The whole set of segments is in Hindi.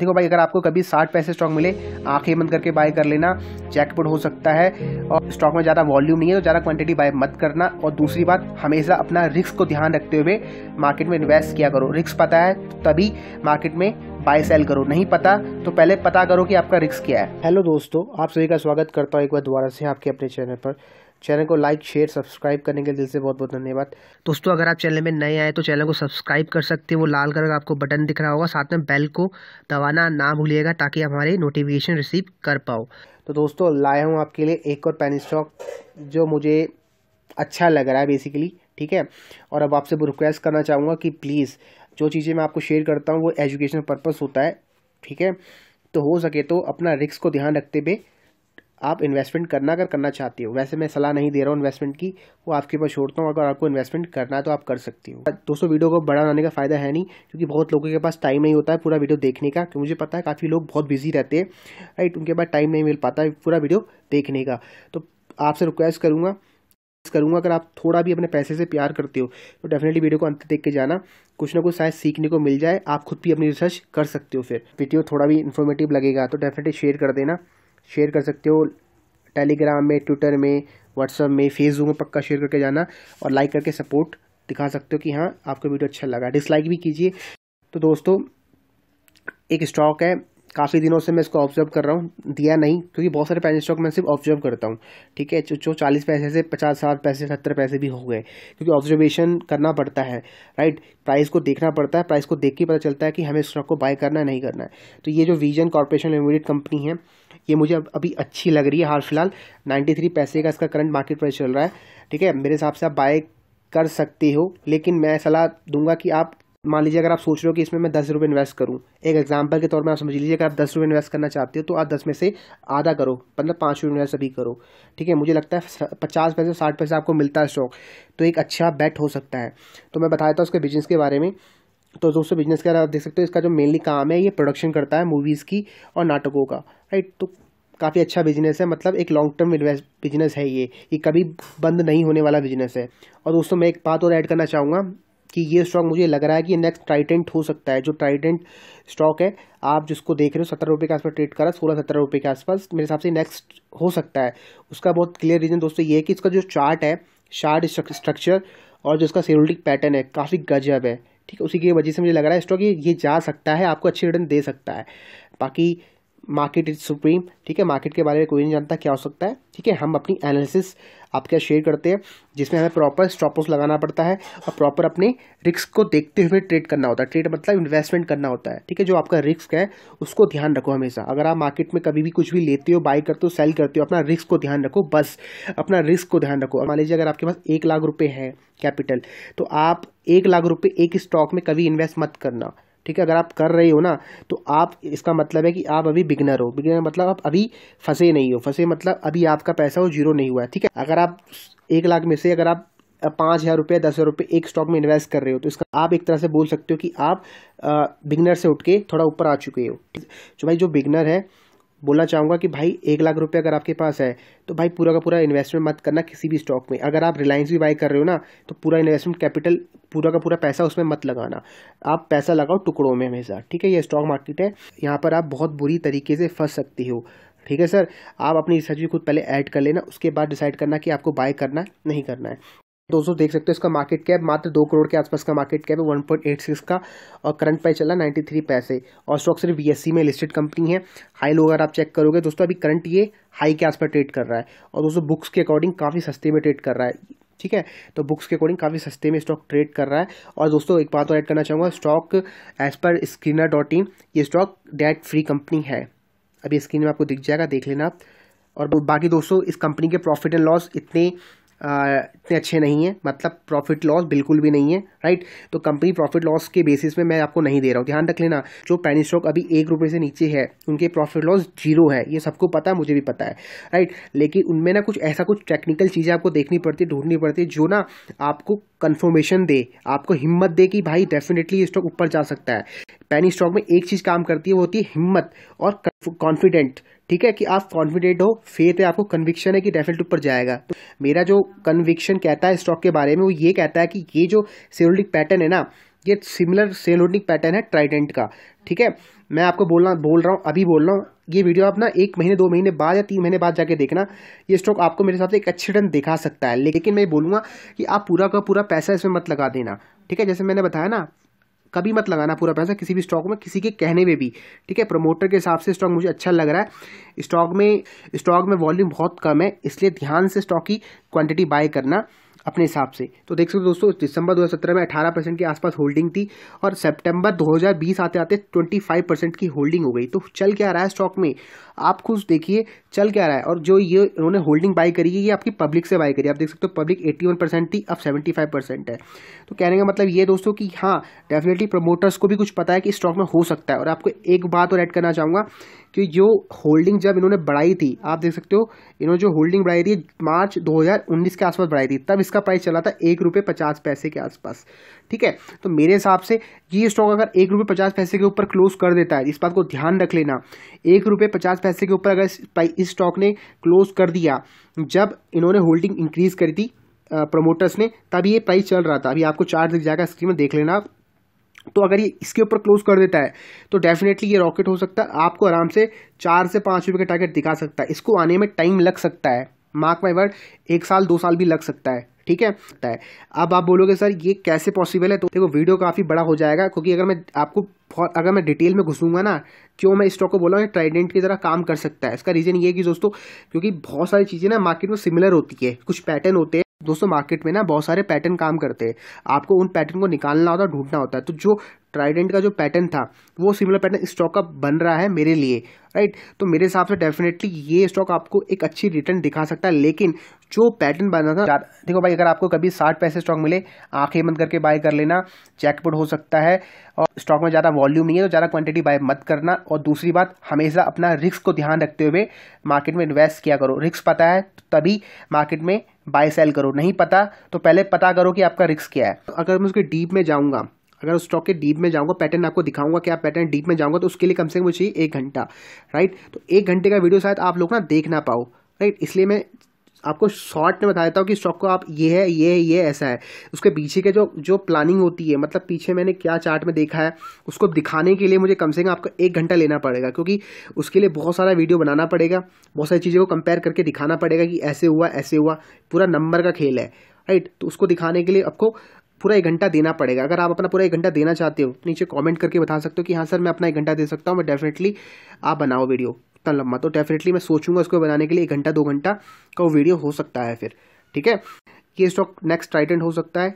देखो भाई अगर आपको कभी साठ पैसे स्टॉक मिले आंखें बंद करके बाय कर लेना जैकपुट हो सकता है और स्टॉक में ज़्यादा वॉल्यूम नहीं है तो ज़्यादा क्वांटिटी बाय मत करना और दूसरी बात हमेशा अपना रिस्क को ध्यान रखते हुए मार्केट में इन्वेस्ट किया करो रिस्क पता है तभी मार्केट में बाय सेल करो नहीं पता तो पहले पता करो कि आपका रिस्क क्या है हेलो दोस्तों आप सभी का स्वागत करता हूँ एक बार दोबारा से आपके अपने चैनल पर चैनल को लाइक शेयर सब्सक्राइब करने के दिल से बहुत बहुत धन्यवाद दोस्तों अगर आप चैनल में नए आए तो चैनल को सब्सक्राइब कर सकते हैं वो लाल कलर का आपको बटन दिख रहा होगा साथ में बेल को दबाना ना भूलिएगा ताकि आप हमारे नोटिफिकेशन रिसीव कर पाओ तो दोस्तों लाया हूँ आपके लिए एक और पेन स्टॉक जो मुझे अच्छा लग रहा है बेसिकली ठीक है और अब आपसे रिक्वेस्ट करना चाहूँगा कि प्लीज़ जो चीज़ें मैं आपको शेयर करता हूँ वो एजुकेशन पर्पज़ होता है ठीक है तो हो सके तो अपना रिक्स को ध्यान रखते हुए आप इन्वेस्टमेंट करना अगर करना चाहती हो वैसे मैं सलाह नहीं दे रहा हूँ इन्वेस्टमेंट की वो आपके पास छोड़ता हूँ अगर आपको इन्वेस्टमेंट करना है तो आप कर सकती हो दोस्तों वीडियो को बड़ा बनाने का फायदा है नहीं क्योंकि बहुत लोगों के पास टाइम नहीं होता है पूरा वीडियो देखने का तो मुझे पता है काफ़ी लोग बहुत बिजी रहते हैं राइट उनके पास टाइम नहीं मिल पाता है पूरा वीडियो देखने का तो आपसे रिक्वेस्ट करूँगा करूँगा अगर आप थोड़ा भी अपने पैसे से प्यार करते हो तो डेफिनेटली वीडियो को अंत देख के जाना कुछ ना कुछ शायद सीखने को मिल जाए आप खुद भी अपनी रिसर्च कर सकते हो फिर वीडियो थोड़ा भी इन्फॉर्मेटिव लगेगा तो डेफिनेटली शेयर कर देना शेयर कर सकते हो टेलीग्राम में ट्विटर में व्हाट्सअप में फेसबुक में पक्का शेयर करके जाना और लाइक करके सपोर्ट दिखा सकते हो कि हाँ आपको वीडियो अच्छा लगा डिसलाइक भी कीजिए तो दोस्तों एक स्टॉक है काफ़ी दिनों से मैं इसको ऑब्जर्व कर रहा हूँ दिया नहीं क्योंकि बहुत सारे पैसे स्टॉक मैं सिर्फ ऑब्जर्व करता हूँ ठीक है जो चालीस पैसे से पचास साठ पैसे सत्तर पैसे भी हो गए क्योंकि ऑब्जर्वेशन करना पड़ता है राइट प्राइस को देखना पड़ता है प्राइस को देख के पता चलता है कि हमें स्टॉक को बाय करना है नहीं करना है तो ये जो विजन कॉरपोरेशन लिमिटेड कंपनी है ये मुझे अभी अच्छी लग रही है हाल फिलहाल नाइन्टी थ्री पैसे का इसका करंट मार्केट प्राइस चल रहा है ठीक है मेरे हिसाब से आप बाय कर सकते हो लेकिन मैं सलाह दूंगा कि आप मान लीजिए अगर आप सोच रहे हो कि इसमें मैं दस रुपये इन्वेस्ट करूं एक एग्जांपल के तौर में आप समझ लीजिए अगर आप दस रुपये इन्वेस्ट करना चाहते हो तो आप दस में से आधा करो मतलब पाँच रुपये इन्वेस्ट अभी करो ठीक है मुझे लगता है पचास पैसे साठ पैसे आपको मिलता है स्टॉक तो एक अच्छा बैट हो सकता है तो मैं बताया था उसके बिजनेस के बारे में तो दोस्तों बिजनेस का आप देख सकते हो इसका जो मेनली काम है ये प्रोडक्शन करता है मूवीज़ की और नाटकों का राइट तो काफ़ी अच्छा बिजनेस है मतलब एक लॉन्ग टर्म इन्वेस्ट बिजनेस है ये ये कभी बंद नहीं होने वाला बिजनेस है और दोस्तों मैं एक बात और ऐड करना चाहूँगा कि ये स्टॉक मुझे लग रहा है कि नेक्स्ट ट्राइडेंट हो सकता है जो ट्राइडेंट स्टॉक है आप जिसको देख रहे हो सत्तर रुपये के आसपास ट्रेड करा सोलह सत्तर रुपये के आसपास मेरे हिसाब से नेक्स्ट हो सकता है उसका बहुत क्लियर रीज़न दोस्तों ये है कि इसका जो चार्ट है शार्ट स्ट्रक्चर और जो इसका सेरोल्टिक पैटर्न है काफ़ी गजब है ठीक है उसी की वजह से मुझे लग रहा है स्टॉक ये ये जा सकता है आपको अच्छी रिटर्न दे सकता है बाकी मार्केट इज सुप्रीम ठीक है मार्केट के बारे में कोई नहीं जानता क्या हो सकता है ठीक है हम अपनी एनालिसिस आपके यहाँ शेयर करते हैं जिसमें हमें प्रॉपर स्टॉपॉस लगाना पड़ता है और प्रॉपर अपने रिस्क को देखते हुए ट्रेड करना होता है ट्रेड मतलब इन्वेस्टमेंट करना होता है ठीक है जो आपका रिस्क है उसको ध्यान रखो हमेशा अगर आप मार्केट में कभी भी कुछ भी लेते हो बाई करते हो सेल करते हो अपना रिस्क को ध्यान रखो बस अपना रिस्क को ध्यान रखो मान लीजिए अगर आपके पास एक लाख रुपये है कैपिटल तो आप एक लाख रुपये एक स्टॉक में कभी इन्वेस्ट मत करना ठीक है अगर आप कर रहे हो ना तो आप इसका मतलब है कि आप अभी बिगनर हो बिगनर मतलब आप अभी फंसे नहीं हो फंसे मतलब अभी आपका पैसा वो जीरो नहीं हुआ है ठीक है अगर आप एक लाख में से अगर आप पाँच हज़ार रुपये दस हज़ार रुपये एक स्टॉक में इन्वेस्ट कर रहे हो तो इसका आप एक तरह से बोल सकते हो कि आप बिगनर से उठ के थोड़ा ऊपर आ चुके हो जो भाई जो बिगनर है बोलना चाहूँगा कि भाई एक लाख रुपये अगर आपके पास है तो भाई पूरा का पूरा इन्वेस्टमेंट मत करना किसी भी स्टॉक में अगर आप रिलायंस भी बाय कर रहे हो ना तो पूरा इन्वेस्टमेंट कैपिटल पूरा का पूरा पैसा उसमें मत लगाना आप पैसा लगाओ टुकड़ों में हमेशा ठीक है ये स्टॉक मार्केट है यहाँ पर आप बहुत बुरी तरीके से फंस सकती हो ठीक है सर आप अपनी रिसर्च भी खुद पहले ऐड कर लेना उसके बाद डिसाइड करना कि आपको बाय करना है नहीं करना है दोस्तों देख सकते हो इसका मार्केट कैप मात्र दो करोड़ के आसपास का मार्केट कैप है वन पॉइंट एट सिक्स का और करंट प्राइस चला नाइन्टी थ्री पैसे और स्टॉक सिर्फ बी e में लिस्टेड कंपनी है हाई लो अगर आप चेक करोगे दोस्तों अभी करंट ये हाई के आसपास ट्रेड कर रहा है और दोस्तों बुक्स के अकॉर्डिंग काफ़ी सस्ते में ट्रेड कर रहा है ठीक है तो बुक्स के अकॉर्डिंग काफ़ी सस्ते में स्टॉक ट्रेड कर रहा है और दोस्तों एक बात और ऐड करना चाहूँगा स्टॉक एज पर स्क्रीनर डॉट इन ये स्टॉक डेट फ्री कंपनी है अभी स्क्रीन में आपको दिख जाएगा देख लेना आप और बाकी दोस्तों इस कंपनी के प्रॉफिट एंड लॉस इतने इतने अच्छे नहीं हैं मतलब प्रॉफिट लॉस बिल्कुल भी नहीं है राइट तो कंपनी प्रॉफिट लॉस के बेसिस में मैं आपको नहीं दे रहा हूँ ध्यान रख लेना जो पैनी स्टॉक अभी एक रुपये से नीचे है उनके प्रॉफिट लॉस जीरो है ये सबको पता है मुझे भी पता है राइट लेकिन उनमें ना कुछ ऐसा कुछ टेक्निकल चीज़ें आपको देखनी पड़ती है ढूंढनी पड़ती है जो ना आपको कन्फर्मेशन दे आपको हिम्मत दे कि भाई डेफिनेटली ये स्टॉक ऊपर जा सकता है पैनी स्टॉक में एक चीज़ काम करती है वो होती है हिम्मत और कॉन्फिडेंट ठीक है कि आप कॉन्फिडेंट हो फेथ है आपको कन्विक्शन है कि डेफिनेट ऊपर जाएगा तो मेरा जो कन्विक्शन कहता है स्टॉक के बारे में वो ये कहता है कि ये जो सेलोडिक पैटर्न है ना ये सिमिलर सेलोडिक पैटर्न है ट्राइडेंट का ठीक है मैं आपको बोलना बोल रहा हूँ अभी बोल रहा हूँ ये वीडियो आप ना एक महीने दो महीने बाद या तीन महीने बाद जाके देखना ये स्टॉक आपको मेरे हिसाब से एक अच्छी रन दिखा सकता है लेकिन मैं बोलूँगा कि आप पूरा का पूरा पैसा इसमें मत लगा देना ठीक है जैसे मैंने बताया ना कभी मत लगाना पूरा पैसा किसी भी स्टॉक में किसी के कहने में भी ठीक है प्रमोटर के हिसाब से स्टॉक मुझे अच्छा लग रहा है स्टॉक में स्टॉक में वॉल्यूम बहुत कम है इसलिए ध्यान से स्टॉक की क्वांटिटी बाय करना अपने हिसाब से तो देख सकते हो दोस्तों दिसंबर 2017 में 18 परसेंट के आसपास होल्डिंग थी और सितंबर 2020 आते आते 25 परसेंट की होल्डिंग हो गई तो चल क्या रहा है स्टॉक में आप खुद देखिए चल क्या रहा है और जो ये उन्होंने होल्डिंग बाई करी है ये आपकी पब्लिक से बाई करी आप देख सकते हो पब्लिक 81 परसेंट थी अब 75 परसेंट है तो कहने का मतलब ये दोस्तों कि हाँ डेफिनेटली प्रमोटर्स को भी कुछ पता है कि स्टॉक में हो सकता है और आपको एक बात और ऐड करना चाहूँगा कि जो होल्डिंग जब इन्होंने बढ़ाई थी आप देख सकते हो इन्होंने जो होल्डिंग बढ़ाई थी मार्च 2019 के आसपास बढ़ाई थी तब इसका प्राइस चला था एक रुपये पचास पैसे के आसपास ठीक है तो मेरे हिसाब से ये स्टॉक अगर एक रुपये पचास पैसे के ऊपर क्लोज कर देता है इस बात को ध्यान रख लेना एक रुपये पचास पैसे के ऊपर अगर इस स्टॉक ने क्लोज कर दिया जब इन्होंने होल्डिंग इंक्रीज करी थी प्रमोटर्स ने तब ये प्राइस चल रहा था अभी आपको चार्ट दिख जाएगा स्क्रीन में देख लेना आप तो अगर ये इसके ऊपर क्लोज कर देता है तो डेफिनेटली ये रॉकेट हो सकता है आपको आराम से चार से पाँच रुपये का टारगेट दिखा सकता है इसको आने में टाइम लग सकता है मार्क माई वर्ड एक साल दो साल भी लग सकता है ठीक तो है अब आप बोलोगे सर ये कैसे पॉसिबल है तो देखो वीडियो काफ़ी बड़ा हो जाएगा क्योंकि अगर मैं आपको अगर मैं डिटेल में घुसूंगा ना क्यों मैं स्टॉक को बोला हूँ ट्राइडेंट की तरह काम कर सकता है इसका रीज़न ये है कि दोस्तों क्योंकि बहुत सारी चीज़ें ना मार्केट में सिमिलर होती है कुछ पैटर्न होते हैं दोस्तों मार्केट में ना बहुत सारे पैटर्न काम करते हैं आपको उन पैटर्न को निकालना होता है ढूंढना होता है तो जो ट्राइडेंट का जो पैटर्न था वो सिमिलर पैटर्न स्टॉक का बन रहा है मेरे लिए राइट तो मेरे हिसाब से डेफिनेटली ये स्टॉक आपको एक अच्छी रिटर्न दिखा सकता है लेकिन जो पैटर्न बन रहा था देखो भाई अगर आपको कभी साठ पैसे स्टॉक मिले आंखें बंद करके बाय कर लेना चैकपुट हो सकता है और स्टॉक में ज़्यादा वॉल्यूम नहीं है तो ज़्यादा क्वांटिटी बाय मत करना और दूसरी बात हमेशा अपना रिस्क को ध्यान रखते हुए मार्केट में इन्वेस्ट किया करो रिस्क पता है तभी मार्केट में बाय सेल करो नहीं पता तो पहले पता करो कि आपका रिस्क क्या है तो अगर मैं उसके डीप में जाऊँगा अगर उस स्टॉक के डीप में जाऊँगा पैटर्न आपको दिखाऊंगा कि आप पैटर्न डीप में जाऊँगा तो उसके लिए कम से कम मुझे एक घंटा राइट तो एक घंटे का वीडियो शायद आप लोग ना देख ना पाओ राइट इसलिए मैं आपको शॉर्ट में बता देता हूँ कि स्टॉक को आप ये है ये है ये ऐसा है उसके पीछे के जो जो प्लानिंग होती है मतलब पीछे मैंने क्या चार्ट में देखा है उसको दिखाने के लिए मुझे कम से कम आपको एक घंटा लेना पड़ेगा क्योंकि उसके लिए बहुत सारा वीडियो बनाना पड़ेगा बहुत सारी चीज़ों को कंपेयर करके दिखाना पड़ेगा कि ऐसे हुआ ऐसे हुआ पूरा नंबर का खेल है राइट तो उसको दिखाने के लिए आपको पूरा एक घंटा देना पड़ेगा अगर आप अपना पूरा एक घंटा देना चाहते हो नीचे कमेंट करके बता सकते हो कि हाँ सर मैं अपना एक घंटा दे सकता हूँ मैं डेफिनेटली आप बनाओ वीडियो इतना लंबा तो डेफिनेटली मैं सोचूंगा उसको बनाने के लिए एक घंटा दो घंटा का वो वीडियो हो सकता है फिर ठीक है ये स्टॉक नेक्स्ट ट्राइटेंट हो सकता है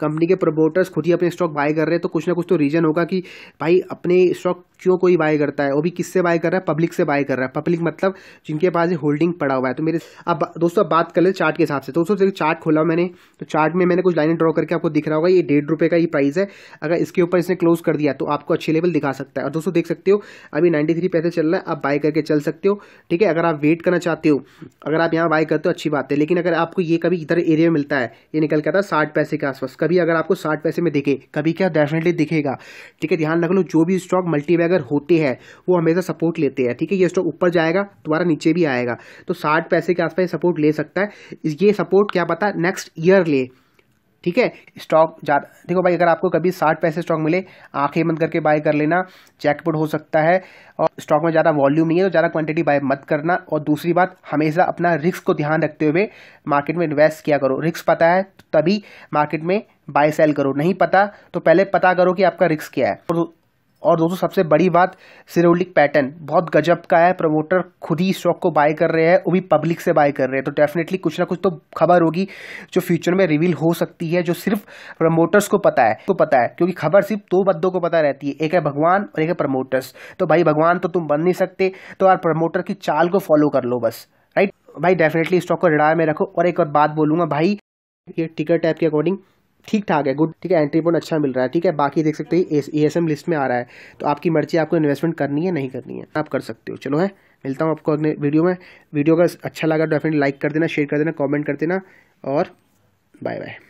कंपनी के प्रमोटर्स खुद ही अपने स्टॉक बाय कर रहे हैं तो कुछ ना कुछ तो रीजन होगा कि भाई अपने स्टॉक क्यों कोई बाय करता है वो भी किससे बाय कर रहा है पब्लिक से बाय कर रहा है पब्लिक मतलब जिनके पास होल्डिंग पड़ा हुआ है तो मेरे अब दोस्तों अब बात कर ले चार्ट के हिसाब से दोस्तों देखो चार्ट खोला मैंने तो चार्ट में मैंने कुछ लाइनें ड्रॉ करके आपको दिख रहा होगा ये डेढ़ रुपये का ये प्राइस है अगर इसके ऊपर इसने क्लोज कर दिया तो आपको अच्छे लेवल दिखा सकता है और दोस्तों देख सकते हो अभी नाइन्टी थ्री पैसे चल रहा है आप बाय करके चल सकते हो ठीक है अगर आप वेट करना चाहते हो अगर आप यहाँ बाय करते हो अच्छी बात है लेकिन अगर आपको ये कभी इधर एरिया मिलता है ये निकल के आता है साठ पैसे के आसपास कभी अगर आपको साठ पैसे में दिखे कभी क्या डेफिनेटली दिखेगा ठीक है ध्यान रख लो जो भी स्टॉक मल्टीवैगर होते हैं वो हमेशा सपोर्ट लेते हैं ठीक है ये स्टॉक ऊपर जाएगा दोबारा नीचे भी आएगा तो साठ पैसे के आसपास सपोर्ट ले सकता है ये सपोर्ट क्या पता नेक्स्ट ईयर ले ठीक है स्टॉक ज़्यादा देखो भाई अगर आपको कभी साठ पैसे स्टॉक मिले आंखें बंद करके बाय कर लेना जैकपॉट हो सकता है और स्टॉक में ज़्यादा वॉल्यूम नहीं है तो ज़्यादा क्वांटिटी बाय मत करना और दूसरी बात हमेशा अपना रिस्क को ध्यान रखते हुए मार्केट में इन्वेस्ट किया करो रिस्क पता है तभी मार्केट में बाय सेल करो नहीं पता तो पहले पता करो कि आपका रिस्क क्या है और, और दोस्तों सबसे बड़ी बात सिरोलिक पैटर्न बहुत गजब का है प्रमोटर खुद ही स्टॉक को बाय कर रहे हैं वो भी पब्लिक से बाय कर रहे हैं तो डेफिनेटली कुछ ना कुछ तो खबर होगी जो फ्यूचर में रिवील हो सकती है जो सिर्फ प्रमोटर्स को पता है तो पता है क्योंकि खबर सिर्फ दो बद्दों को पता रहती है एक है भगवान और एक है प्रमोटर्स तो भाई भगवान तो तुम बन नहीं सकते तो यार प्रमोटर की चाल को फॉलो कर लो बस राइट भाई डेफिनेटली स्टॉक को रिडार में रखो और एक और बात बोलूँगा भाई ये टिकट टैप के अकॉर्डिंग ठीक ठाक है गुड ठीक है एंट्री पॉइंट अच्छा मिल रहा है ठीक है बाकी देख सकते हैं ए एस एम लिस्ट में आ रहा है तो आपकी मर्जी आपको इन्वेस्टमेंट करनी है नहीं करनी है आप कर सकते हो चलो है मिलता हूँ आपको अगले वीडियो में वीडियो अगर अच्छा लगा डेफिनेट तो लाइक कर देना शेयर कर देना कॉमेंट कर देना और बाय बाय